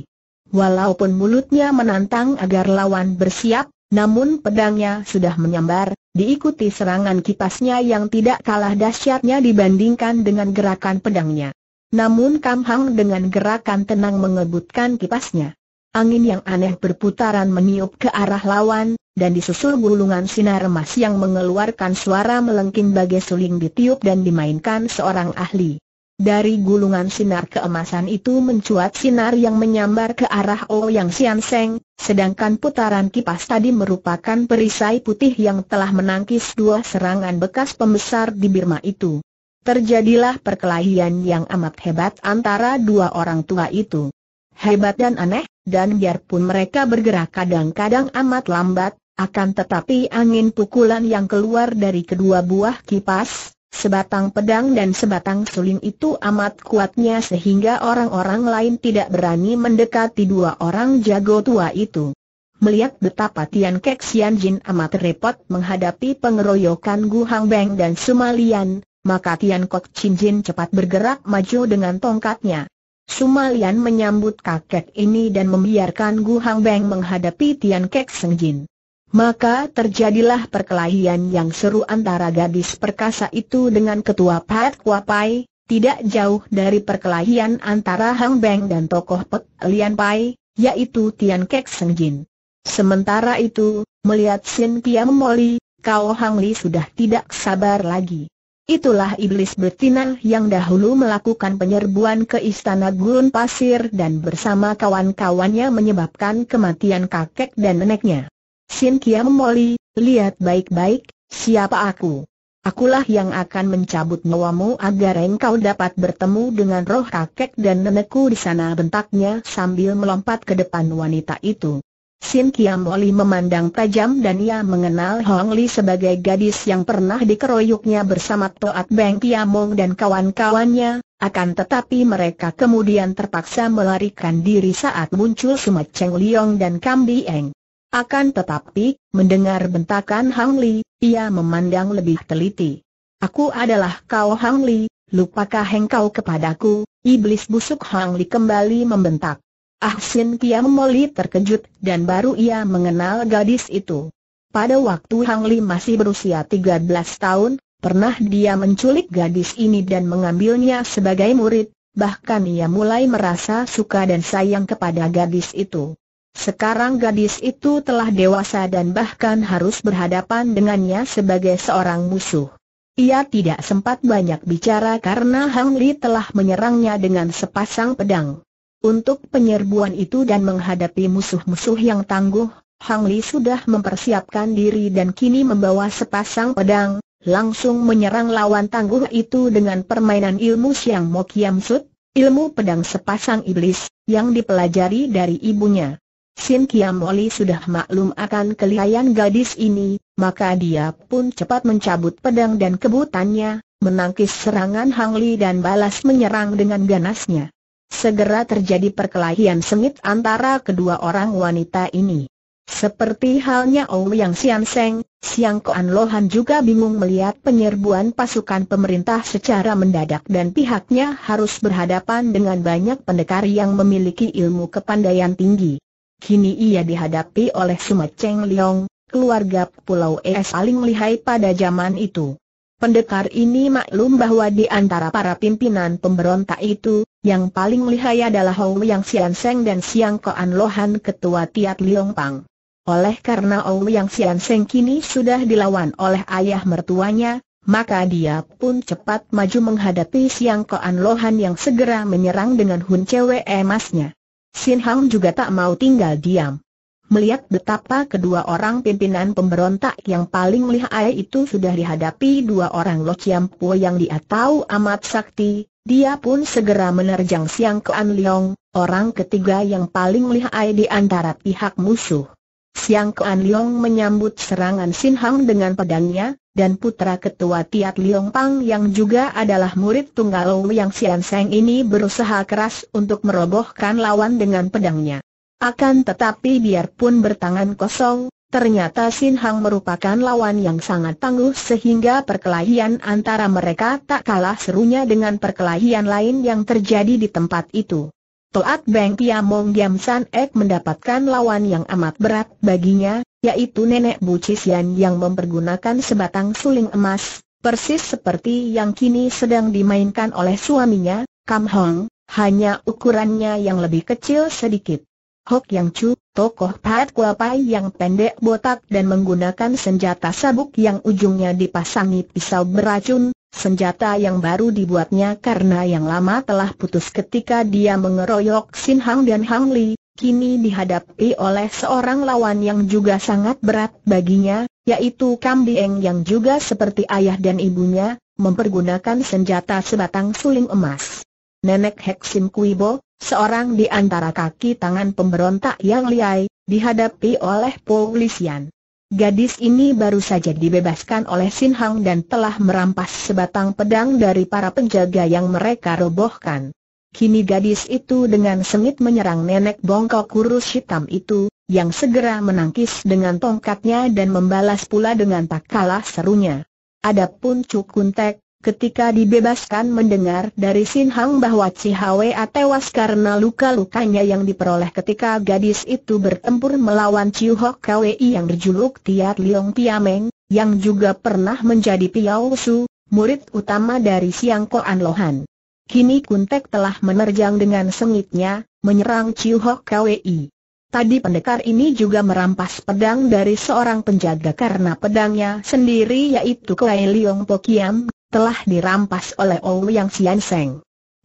Walaupun mulutnya menantang agar lawan bersiap, namun pedangnya sudah menyambar, diikuti serangan kipasnya yang tidak kalah dahsyatnya dibandingkan dengan gerakan pedangnya. Namun Kam Hang dengan gerakan tenang mengebutkan kipasnya. Angin yang aneh berputaran meniup ke arah lawan, dan disusul gulungan sinar emas yang mengeluarkan suara melengking bagai suling ditiup dan dimainkan seorang ahli. Dari gulungan sinar keemasan itu mencuat sinar yang menyambar ke arah Ouyang Sian Seng, sedangkan putaran kipas tadi merupakan perisai putih yang telah menangkis dua serangan bekas pembesar di Birma itu. Terjadilah perkelahian yang amat hebat antara dua orang tua itu. Hebat dan aneh, dan biarpun mereka bergerak kadang-kadang amat lambat, akan tetapi angin pukulan yang keluar dari kedua buah kipas, sebatang pedang dan sebatang suling itu amat kuatnya sehingga orang-orang lain tidak berani mendekati dua orang jago tua itu. Melihat betapa Tian Kek Xian Jin amat repot menghadapi pengeroyokan Gu Hang Beng dan Sumalian, maka Tian Kok Chin Jin cepat bergerak maju dengan tongkatnya. Sumalian menyambut kakek ini dan membiarkan Gu Hang Beng menghadapi Tian Kek Seng Jin. Maka terjadilah perkelahian yang seru antara gadis perkasa itu dengan ketua Pat Kuapai, tidak jauh dari perkelahian antara Hang Beng dan tokoh Pek Lian Pai, yaitu Tian Kek Seng Jin. Sementara itu, melihat Sin Piam Moli, Kao Hang Li sudah tidak sabar lagi. Itulah iblis betina yang dahulu melakukan penyerbuan ke istana gurun pasir dan bersama kawan-kawannya menyebabkan kematian kakek dan neneknya. Sin Kiam Moli, lihat baik-baik, siapa aku? Akulah yang akan mencabut nyawamu agar engkau dapat bertemu dengan roh kakek dan nenekku di sana bentaknya sambil melompat ke depan wanita itu. Sin Kiam Loli memandang tajam dan ia mengenal Hong Li sebagai gadis yang pernah dikeroyoknya bersama Toat Beng Kiamong dan kawan-kawannya, akan tetapi mereka kemudian terpaksa melarikan diri saat muncul Sumat Cheng Liong dan Kam Bieng. Akan tetapi, mendengar bentakan Hong Li, ia memandang lebih teliti. Aku adalah kau Hong Li, lupakah engkau kepadaku, iblis busuk Hong Li kembali membentak. Sin Kiam Moli terkejut dan baru ia mengenal gadis itu. Pada waktu Hang Li masih berusia 13 tahun, pernah dia menculik gadis ini dan mengambilnya sebagai murid, bahkan ia mulai merasa suka dan sayang kepada gadis itu. Sekarang gadis itu telah dewasa dan bahkan harus berhadapan dengannya sebagai seorang musuh. Ia tidak sempat banyak bicara karena Hang Li telah menyerangnya dengan sepasang pedang. Untuk penyerbuan itu dan menghadapi musuh-musuh yang tangguh, Hang Li sudah mempersiapkan diri dan kini membawa sepasang pedang, langsung menyerang lawan tangguh itu dengan permainan ilmu Siang Mo Kiam Sut, ilmu pedang sepasang iblis, yang dipelajari dari ibunya. Sin Kiam Oli sudah maklum akan kelihayan gadis ini, maka dia pun cepat mencabut pedang dan kebutannya, menangkis serangan Hang Li dan balas menyerang dengan ganasnya. Segera terjadi perkelahian sengit antara kedua orang wanita ini. Seperti halnya Yang Sian Seng, Siang Koan Lohan juga bingung melihat penyerbuan pasukan pemerintah secara mendadak dan pihaknya harus berhadapan dengan banyak pendekar yang memiliki ilmu kepandaian tinggi. Kini ia dihadapi oleh Sumat Cheng Leong, keluarga Pulau Es paling lihai pada zaman itu. Pendekar ini maklum bahwa di antara para pimpinan pemberontak itu, yang paling lihai adalah Hou Yang Sian Seng dan Siang Koan Lohan ketua Tiat Liong Pang. Oleh karena Hou Yang Sian Seng kini sudah dilawan oleh ayah mertuanya, maka dia pun cepat maju menghadapi Siang Koan Lohan yang segera menyerang dengan hun cewek emasnya. Sin Hang juga tak mau tinggal diam. Melihat betapa kedua orang pimpinan pemberontak yang paling lihai itu sudah dihadapi dua orang Lo Chiam Po yang dia tahu amat sakti, dia pun segera menerjang Siang An Leong, orang ketiga yang paling lihai di antara pihak musuh. Siang An Leong menyambut serangan Sin Hang dengan pedangnya, dan putra ketua Tiat Leong Pang yang juga adalah murid tunggal Yang Sian Seng ini berusaha keras untuk merobohkan lawan dengan pedangnya. Akan tetapi biarpun bertangan kosong, ternyata Sin Hang merupakan lawan yang sangat tangguh sehingga perkelahian antara mereka tak kalah serunya dengan perkelahian lain yang terjadi di tempat itu. Toat Beng Piamong Giam San Ek mendapatkan lawan yang amat berat baginya, yaitu nenek Bucisian yang mempergunakan sebatang suling emas, persis seperti yang kini sedang dimainkan oleh suaminya, Kam Hong, hanya ukurannya yang lebih kecil sedikit. Hok Yang Chu, tokoh Pat Kuapai yang pendek botak dan menggunakan senjata sabuk yang ujungnya dipasangi pisau beracun, senjata yang baru dibuatnya karena yang lama telah putus ketika dia mengeroyok Sin Hang dan Hang Li, kini dihadapi oleh seorang lawan yang juga sangat berat baginya, yaitu Kam Dieng yang juga seperti ayah dan ibunya, mempergunakan senjata sebatang suling emas. Nenek Heksim Kuibo, seorang di antara kaki tangan pemberontak yang liai, dihadapi oleh polisian. Gadis ini baru saja dibebaskan oleh Sin Hang dan telah merampas sebatang pedang dari para penjaga yang mereka robohkan. Kini gadis itu dengan sengit menyerang nenek bongkok kurus hitam itu, yang segera menangkis dengan tongkatnya dan membalas pula dengan tak kalah serunya. Adapun Cukuntek, Ketika dibebaskan mendengar dari Sin Hang bahwa Hwe tewas karena luka-lukanya yang diperoleh ketika gadis itu bertempur melawan Chiu Hok Kwei yang berjuluk Tiat Liong Piameng, yang juga pernah menjadi Piao Su, murid utama dari Siang An Lohan. Kini Kuntek telah menerjang dengan sengitnya, menyerang Chiu Hok Kwei. Tadi pendekar ini juga merampas pedang dari seorang penjaga karena pedangnya sendiri yaitu Kuei Liong Pokiam telah dirampas oleh Yang Sian Seng.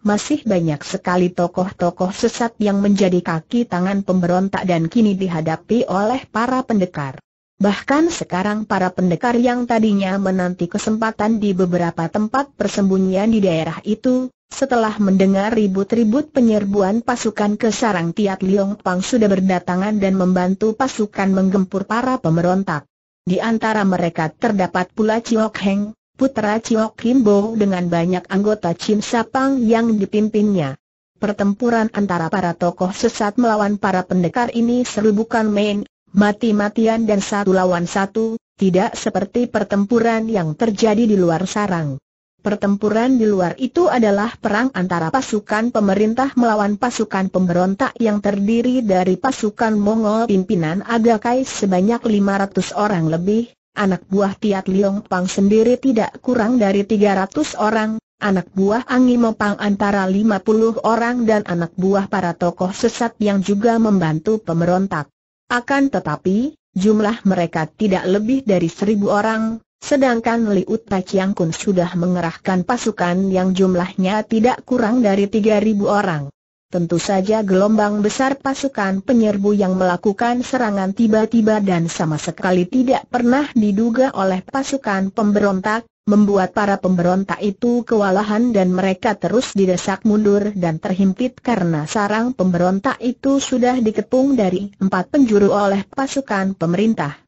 Masih banyak sekali tokoh-tokoh sesat yang menjadi kaki tangan pemberontak dan kini dihadapi oleh para pendekar. Bahkan sekarang para pendekar yang tadinya menanti kesempatan di beberapa tempat persembunyian di daerah itu, setelah mendengar ribut-ribut penyerbuan pasukan ke sarang Tiat Liong Pang sudah berdatangan dan membantu pasukan menggempur para pemberontak. Di antara mereka terdapat pula Chiok Heng, putra Chiok Kimbo dengan banyak anggota Chin Sapang yang dipimpinnya. Pertempuran antara para tokoh sesat melawan para pendekar ini seru bukan main, mati-matian dan satu lawan satu, tidak seperti pertempuran yang terjadi di luar sarang. Pertempuran di luar itu adalah perang antara pasukan pemerintah melawan pasukan pemberontak yang terdiri dari pasukan Mongol pimpinan Agakai sebanyak 500 orang lebih, anak buah Tiat Liong Pang sendiri tidak kurang dari 300 orang, anak buah Angi Pang antara 50 orang dan anak buah para tokoh sesat yang juga membantu pemberontak. Akan tetapi, jumlah mereka tidak lebih dari seribu orang, sedangkan Liut Tai Chiang Kun sudah mengerahkan pasukan yang jumlahnya tidak kurang dari 3.000 orang. Tentu saja gelombang besar pasukan penyerbu yang melakukan serangan tiba-tiba dan sama sekali tidak pernah diduga oleh pasukan pemberontak, membuat para pemberontak itu kewalahan dan mereka terus didesak mundur dan terhimpit karena sarang pemberontak itu sudah dikepung dari empat penjuru oleh pasukan pemerintah.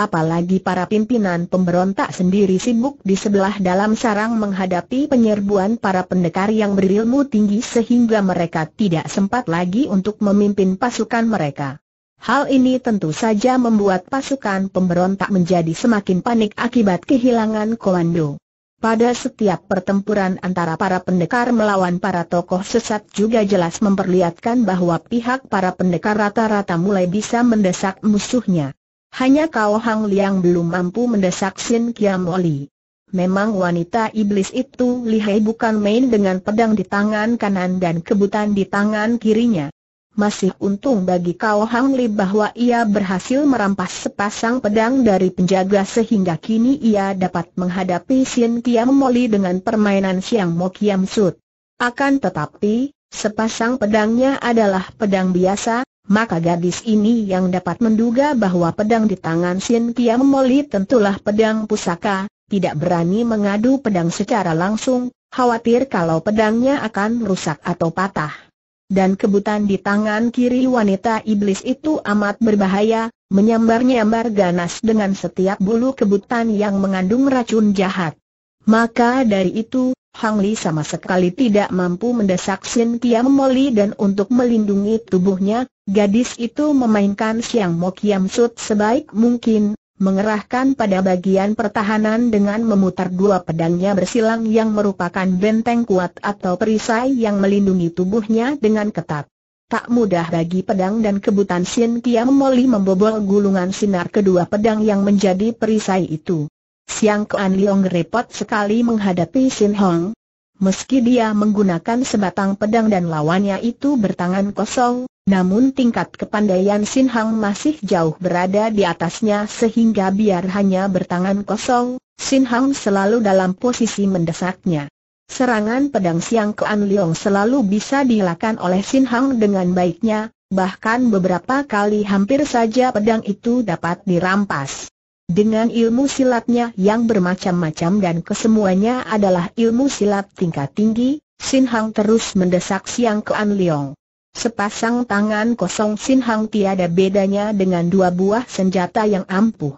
Apalagi para pimpinan pemberontak sendiri sibuk di sebelah dalam sarang menghadapi penyerbuan para pendekar yang berilmu tinggi sehingga mereka tidak sempat lagi untuk memimpin pasukan mereka. Hal ini tentu saja membuat pasukan pemberontak menjadi semakin panik akibat kehilangan komando. Pada setiap pertempuran antara para pendekar melawan para tokoh sesat juga jelas memperlihatkan bahwa pihak para pendekar rata-rata mulai bisa mendesak musuhnya. Hanya Kau Hang Liang belum mampu mendesak Sin Kiam Oli. Memang wanita iblis itu lihai bukan main dengan pedang di tangan kanan dan kebutan di tangan kirinya. Masih untung bagi Kau Hang Li bahwa ia berhasil merampas sepasang pedang dari penjaga sehingga kini ia dapat menghadapi Sin Kiam Moli dengan permainan Siang Mo Kiam sud. Akan tetapi, sepasang pedangnya adalah pedang biasa, maka gadis ini yang dapat menduga bahwa pedang di tangan Sin Kiam Moli tentulah pedang pusaka, tidak berani mengadu pedang secara langsung, khawatir kalau pedangnya akan rusak atau patah. Dan kebutan di tangan kiri wanita iblis itu amat berbahaya, menyambar-nyambar ganas dengan setiap bulu kebutan yang mengandung racun jahat. Maka dari itu, Hang Li sama sekali tidak mampu mendesak Sin Kiam Moli dan untuk melindungi tubuhnya, Gadis itu memainkan siang Mokiam Sut sebaik mungkin, mengerahkan pada bagian pertahanan dengan memutar dua pedangnya bersilang yang merupakan benteng kuat atau perisai yang melindungi tubuhnya dengan ketat. Tak mudah bagi pedang dan kebutan Sin Kiam Moli membobol gulungan sinar kedua pedang yang menjadi perisai itu. Siang Kuan Leong repot sekali menghadapi Sin Hong, Meski dia menggunakan sebatang pedang dan lawannya itu bertangan kosong, namun tingkat kepandaian Sin Hang masih jauh berada di atasnya sehingga biar hanya bertangan kosong, Sin Hang selalu dalam posisi mendesaknya. Serangan pedang siang An Liong selalu bisa dilakukan oleh Sin Hang dengan baiknya, bahkan beberapa kali hampir saja pedang itu dapat dirampas. Dengan ilmu silatnya yang bermacam-macam dan kesemuanya adalah ilmu silat tingkat tinggi, Sin Hang terus mendesak Siang Ke An Leong. Sepasang tangan kosong Sin Hang tiada bedanya dengan dua buah senjata yang ampuh.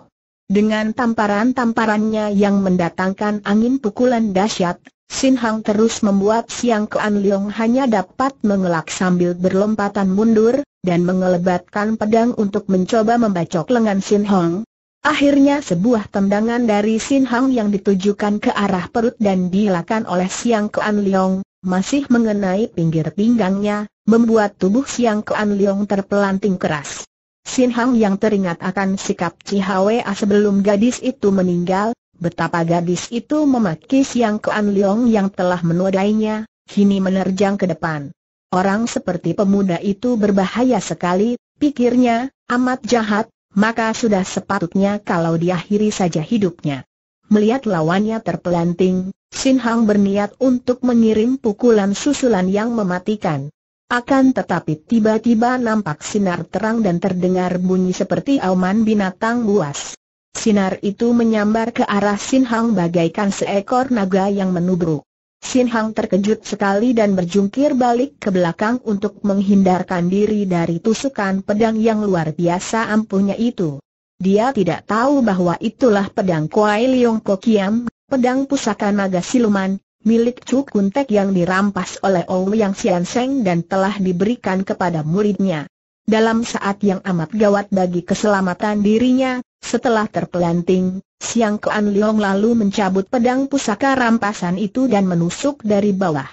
Dengan tamparan-tamparannya yang mendatangkan angin pukulan dahsyat, Sin Hang terus membuat Siang Ke An Leong hanya dapat mengelak sambil berlompatan mundur, dan mengelebatkan pedang untuk mencoba membacok lengan Sin Hang, Akhirnya sebuah tendangan dari Sin Hang yang ditujukan ke arah perut dan dilakukan oleh Siang Kuan Leong, masih mengenai pinggir pinggangnya, membuat tubuh Siang Kuan Leong terpelanting keras. Sin Hang yang teringat akan sikap Cihwe sebelum gadis itu meninggal, betapa gadis itu memaki Siang Kuan Leong yang telah menodainya, kini menerjang ke depan. Orang seperti pemuda itu berbahaya sekali, pikirnya, amat jahat, maka sudah sepatutnya kalau diakhiri saja hidupnya. Melihat lawannya terpelanting, Sin Hang berniat untuk mengirim pukulan susulan yang mematikan. Akan tetapi tiba-tiba nampak sinar terang dan terdengar bunyi seperti auman binatang buas. Sinar itu menyambar ke arah Sin Hang bagaikan seekor naga yang menubruk. Sin Hang terkejut sekali dan berjungkir balik ke belakang untuk menghindarkan diri dari tusukan pedang yang luar biasa ampuhnya itu. Dia tidak tahu bahwa itulah pedang Kuai Leong Kokiam, pedang pusaka naga siluman, milik Chu Kuntek yang dirampas oleh Ouyang Xianseng dan telah diberikan kepada muridnya dalam saat yang amat gawat bagi keselamatan dirinya, setelah terpelanting, Siang Kuan Liong lalu mencabut pedang pusaka rampasan itu dan menusuk dari bawah.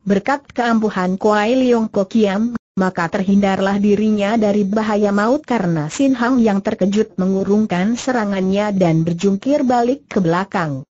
Berkat keampuhan Kuai Leong Kokiam, maka terhindarlah dirinya dari bahaya maut karena Sin Hang yang terkejut mengurungkan serangannya dan berjungkir balik ke belakang.